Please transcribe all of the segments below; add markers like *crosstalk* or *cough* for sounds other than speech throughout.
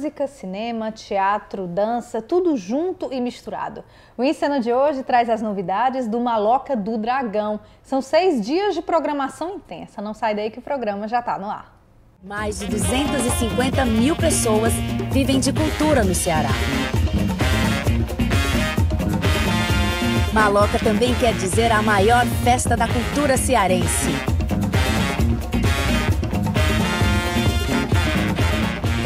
música, cinema, teatro, dança, tudo junto e misturado. O Encena de hoje traz as novidades do Maloca do Dragão. São seis dias de programação intensa. Não sai daí que o programa já está no ar. Mais de 250 mil pessoas vivem de cultura no Ceará. Maloca também quer dizer a maior festa da cultura cearense.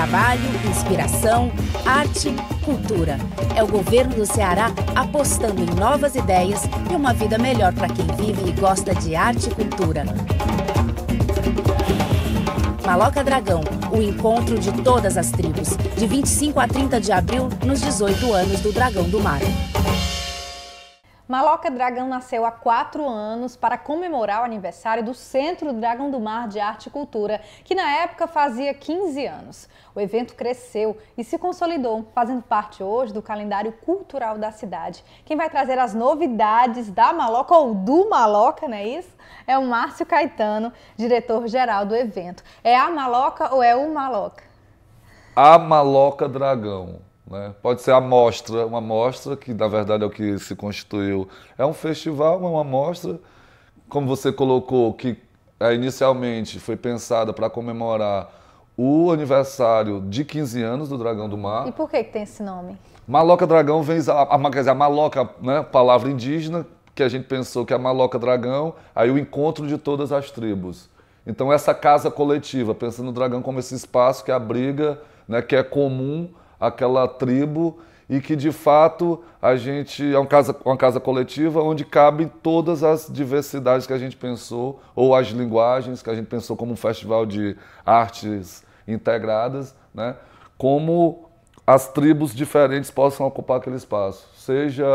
Trabalho, inspiração, arte, cultura. É o governo do Ceará apostando em novas ideias e uma vida melhor para quem vive e gosta de arte e cultura. Maloca Dragão, o encontro de todas as tribos, de 25 a 30 de abril, nos 18 anos do Dragão do Mar. Maloca Dragão nasceu há quatro anos para comemorar o aniversário do Centro Dragão do Mar de Arte e Cultura, que na época fazia 15 anos. O evento cresceu e se consolidou, fazendo parte hoje do calendário cultural da cidade. Quem vai trazer as novidades da Maloca ou do Maloca, não é isso? É o Márcio Caetano, diretor-geral do evento. É a Maloca ou é o Maloca? A Maloca Dragão né? Pode ser a mostra, uma mostra, que na verdade é o que se constituiu. É um festival, é uma mostra, como você colocou, que é, inicialmente foi pensada para comemorar o aniversário de 15 anos do Dragão do Mar. E por que, que tem esse nome? Maloca Dragão vem, a, a, quer dizer, a maloca, né, palavra indígena, que a gente pensou que é a maloca dragão, aí o encontro de todas as tribos. Então essa casa coletiva, pensando no dragão como esse espaço que abriga, né, que é comum aquela tribo e que de fato a gente é uma casa, uma casa coletiva onde cabem todas as diversidades que a gente pensou ou as linguagens que a gente pensou como um festival de artes integradas, né? Como as tribos diferentes possam ocupar aquele espaço, seja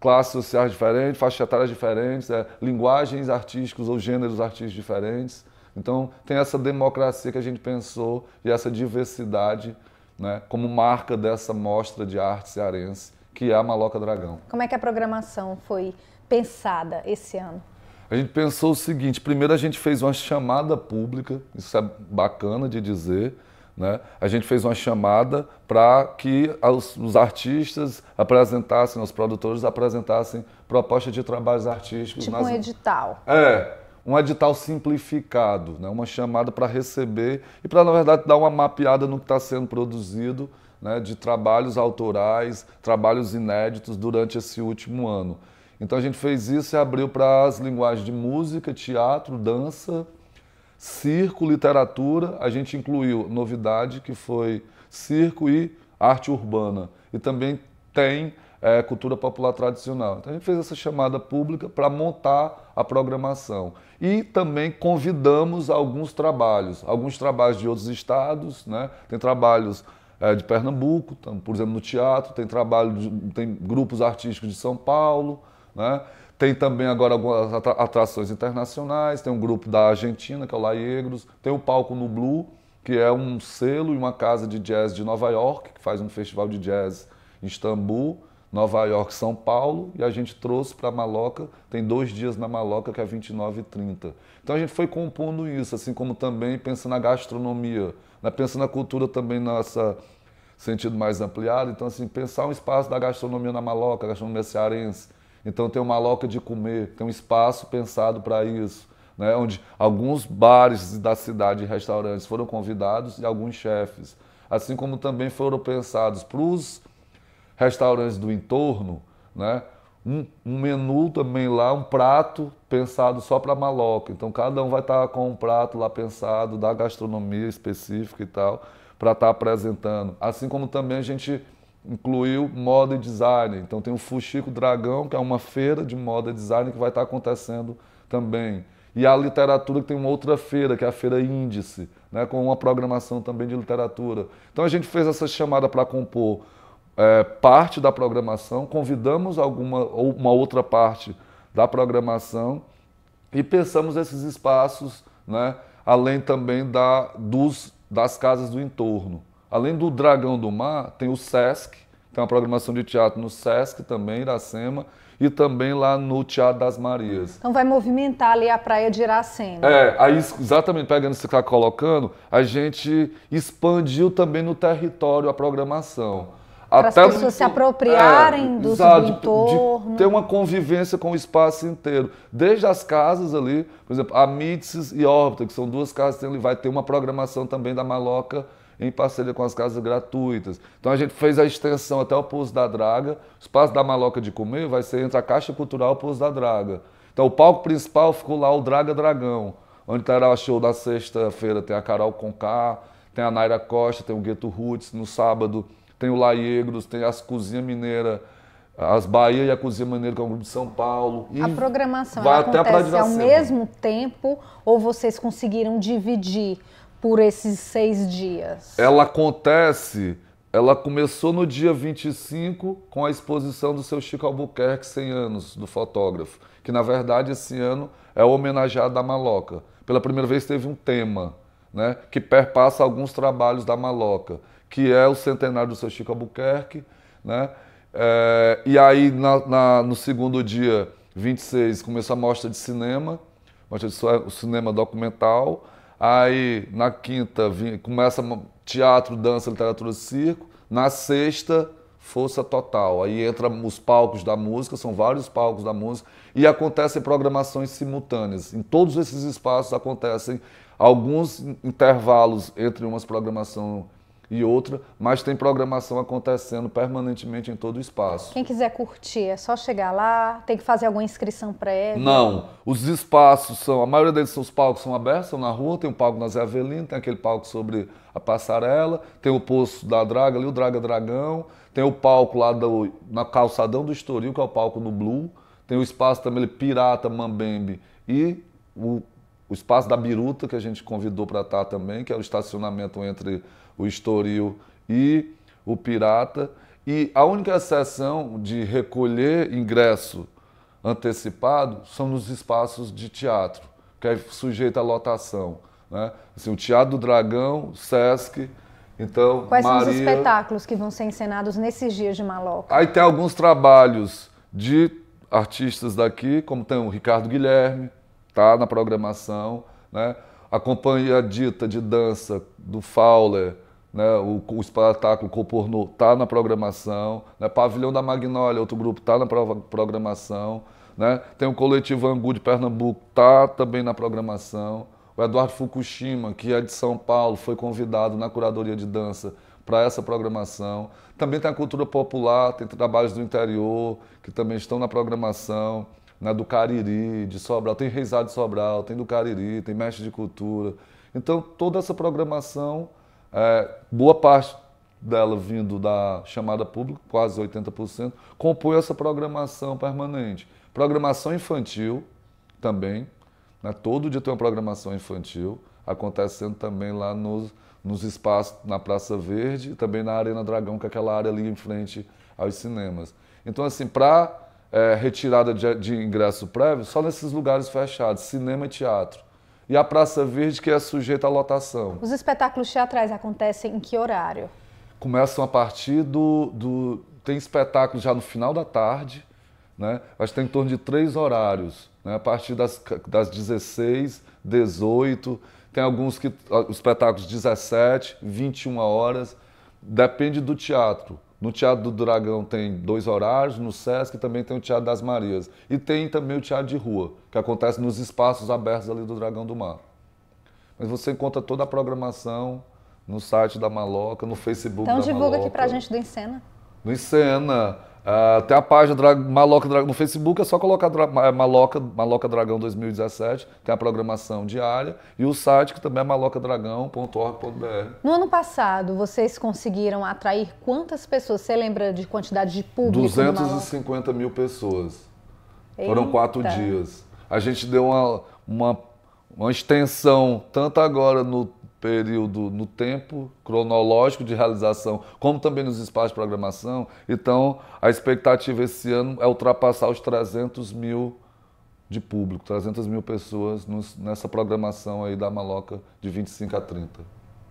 classes sociais diferentes, faixas etárias diferentes, é, linguagens artísticas ou gêneros artísticos diferentes. Então tem essa democracia que a gente pensou e essa diversidade né, como marca dessa mostra de arte cearense, que é a Maloca Dragão. Como é que a programação foi pensada esse ano? A gente pensou o seguinte: primeiro a gente fez uma chamada pública, isso é bacana de dizer. Né? A gente fez uma chamada para que os, os, artistas apresentassem, os produtores apresentassem proposta de trabalhos artísticos. Tipo nas... um edital. É, um edital simplificado, né? uma chamada para receber e para, na verdade, dar uma mapeada no que está sendo produzido né? de trabalhos autorais, trabalhos inéditos durante esse último ano. Então a gente fez isso e abriu para as linguagens de música, teatro, dança, circo, literatura. A gente incluiu novidade que foi circo e arte urbana. E também tem é, cultura popular tradicional. Então a gente fez essa chamada pública para montar a programação. E também convidamos alguns trabalhos, alguns trabalhos de outros estados, né? tem trabalhos é, de Pernambuco, por exemplo, no teatro, tem trabalho, de, tem grupos artísticos de São Paulo, né? Tem também agora algumas atrações internacionais, tem um grupo da Argentina, que é o Laiegros, tem o Palco no Blue, que é um selo e uma casa de jazz de Nova York, que faz um festival de jazz em Istambul. Nova York, São Paulo, e a gente trouxe para Maloca, tem dois dias na Maloca, que é 29 e 30. Então a gente foi compondo isso, assim como também pensa na gastronomia, né? pensa na cultura também, nessa sentido mais ampliado. Então, assim, pensar um espaço da gastronomia na Maloca, gastronomia cearense. Então tem uma Maloca de comer, tem um espaço pensado para isso. Né, onde alguns bares da cidade e restaurantes foram convidados e alguns chefes, assim como também foram pensados para os restaurantes do entorno, né? Um, um menu também lá, um prato pensado só para maloca. Então cada um vai estar tá com um prato lá pensado da gastronomia específica e tal, para estar tá apresentando. Assim como também a gente incluiu moda e design. Então tem o Fuxico Dragão, que é uma feira de moda e design que vai estar tá acontecendo também. E a literatura que tem uma outra feira, que é a Feira Índice, né, com uma programação também de literatura. Então a gente fez essa chamada para compor é, parte da programação, convidamos alguma ou uma outra parte da programação e pensamos esses espaços, né, além também da, dos, das casas do entorno. Além do Dragão do Mar, tem o SESC, tem uma programação de teatro no SESC também, Iracema, e também lá no Teatro das Marias. Então vai movimentar ali a praia de Iracema. É, aí exatamente pegando isso que você está colocando, a gente expandiu também no território a programação. Para as pessoas se é, apropriarem é, do, seu do entorno. ter uma convivência com o espaço inteiro. Desde as casas ali, por exemplo, a Mitzes e Órbita, que são duas casas que ele vai ter uma programação também da Maloca em parceria com as casas gratuitas. Então a gente fez a extensão até o Pouso da Draga. O espaço da Maloca de Comer vai ser entre a Caixa Cultural e o Pouso da Draga. Então o palco principal ficou lá o Draga Dragão, onde terá o show da sexta-feira, tem a Carol Conká, tem a Naira Costa, tem o Gueto Roots, no sábado tem o Laiegros, tem as Cozinha Mineira, as Bahia e a Cozinha Mineira, que é um grupo de São Paulo. a programação vai até acontece ao mesmo tempo ou vocês conseguiram dividir por esses seis dias? Ela acontece, ela começou no dia 25 com a exposição do seu Chico Albuquerque, 100 anos, do fotógrafo, que na verdade esse ano é homenageado da Maloca. Pela primeira vez teve um tema, né, que perpassa alguns trabalhos da Maloca que é o centenário do seu Chico Albuquerque, né? É, e aí, na, na, no segundo dia, 26, começou a mostra de cinema, mostra de cinema documental. Aí, na quinta, vim, começa teatro, dança, literatura e circo. Na sexta, força total. Aí entra os palcos da música, são vários palcos da música, e acontecem programações simultâneas. Em todos esses espaços acontecem alguns intervalos entre umas programações e outra, mas tem programação acontecendo permanentemente em todo o espaço. Quem quiser curtir, é só chegar lá, tem que fazer alguma inscrição prévia? Não, os espaços são, a maioria deles, os palcos são abertos, são na rua, tem o um palco na Zé Avelino, tem aquele palco sobre a passarela, tem o poço da Draga ali, o Draga Dragão, tem o palco lá do, na calçadão do Estoril, que é o palco no Blue, tem o espaço também, Pirata, Mambembe e o o espaço da Biruta, que a gente convidou para estar tá também, que é o estacionamento entre o Estoril e o Pirata. E a única exceção de recolher ingresso antecipado são nos espaços de teatro, que é sujeito à lotação. Né? Assim, o Teatro do Dragão, Sesc, então, Quais Maria... são os espetáculos que vão ser encenados nesses dias de Maloca? Aí tem alguns trabalhos de artistas daqui, como tem o Ricardo Guilherme, tá na programação, né? A companhia dita de dança do Fowler, né, o, o espetáculo Copornô está na programação, né, Pavilhão da Magnólia, outro grupo, está na programação, né, tem o coletivo Angu de Pernambuco, está também na programação, o Eduardo Fukushima, que é de São Paulo, foi convidado na curadoria de dança para essa programação. Também tem a cultura popular, tem trabalhos do interior que também estão na programação, né, do Cariri, de Sobral, tem Reisado de Sobral, tem do Cariri, tem Mestre de Cultura. Então, toda essa programação é, boa parte dela vindo da chamada pública, quase 80%, compõe essa programação permanente. Programação infantil também, né? todo dia tem uma programação infantil, acontecendo também lá nos, nos espaços, na Praça Verde e também na Arena Dragão, que é aquela área ali em frente aos cinemas. Então, assim, para é, retirada de, de ingresso prévio, só nesses lugares fechados, cinema e teatro e a Praça Verde, que é sujeita à lotação. Os espetáculos teatrais acontecem em que horário? Começam a partir do. do tem espetáculo já no final da tarde, né? Mas tem em torno de três horários, né? a partir das, das 16, 18, tem alguns que. espetáculos 17, 21 horas, depende do teatro. No Teatro do Dragão tem dois horários, no Sesc também tem o Teatro das Marias. E tem também o Teatro de Rua, que acontece nos espaços abertos ali do Dragão do Mar. Mas você encontra toda a programação no site da Maloca, no Facebook então, da Maloca. Então divulga aqui pra gente do Encena. Do Encena. Uh, tem a página Dra Maloca Dragão no Facebook, é só colocar Dra é, Maloca, Maloca Dragão 2017, tem a programação diária, e o site que também é malocadragão.org.br. No ano passado, vocês conseguiram atrair quantas pessoas? Você lembra de quantidade de público? 250 mil pessoas. Eita. Foram quatro dias. A gente deu uma, uma, uma extensão, tanto agora no período no tempo cronológico de realização, como também nos espaços de programação. Então, a expectativa esse ano é ultrapassar os 300 mil de público, 300 mil pessoas nos, nessa programação aí da Maloca de 25 a 30.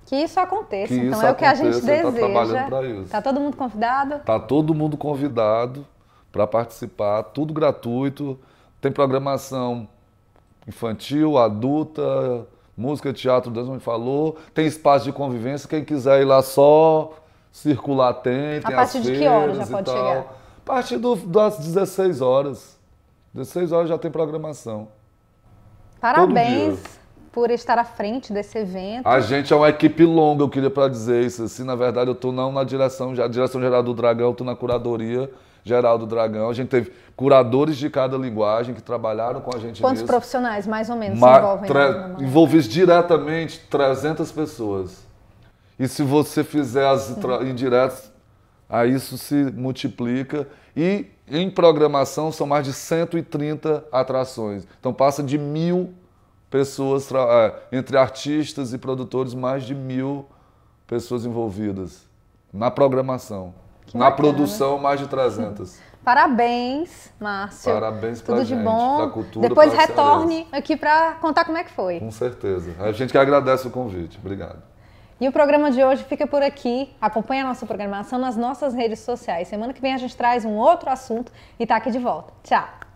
Que isso aconteça, que então isso é aconteça, o que a gente deseja. para isso. tá todo mundo convidado? Tá todo mundo convidado para participar, tudo gratuito. Tem programação infantil, adulta, Música, teatro, dança, me falou. Tem espaço de convivência, quem quiser ir lá só circular tem. tem a partir de que horas já pode chegar? A partir do, das 16 horas. 16 horas já tem programação. Parabéns por estar à frente desse evento. A gente é uma equipe longa, eu queria para dizer isso. Assim, na verdade, eu estou não na direção, já direção geral do Dragão, estou na curadoria geral do Dragão. A gente teve curadores de cada linguagem que trabalharam com a gente. Quantos profissionais, mais ou menos, Ma se envolvem? Envolvidos diretamente 300 pessoas. E se você fizer as indiretas, aí isso se multiplica. E em programação são mais de 130 atrações. Então passa de mil pessoas, é, entre artistas e produtores, mais de mil pessoas envolvidas na programação. Que na bacana. produção, mais de 300. *laughs* Parabéns, Márcio. Parabéns pra Tudo gente, de bom. pra cultura. Depois retorne Cearense. aqui para contar como é que foi. Com certeza. A gente que agradece o convite. Obrigado. E o programa de hoje fica por aqui. Acompanhe a nossa programação nas nossas redes sociais. Semana que vem a gente traz um outro assunto e tá aqui de volta. Tchau.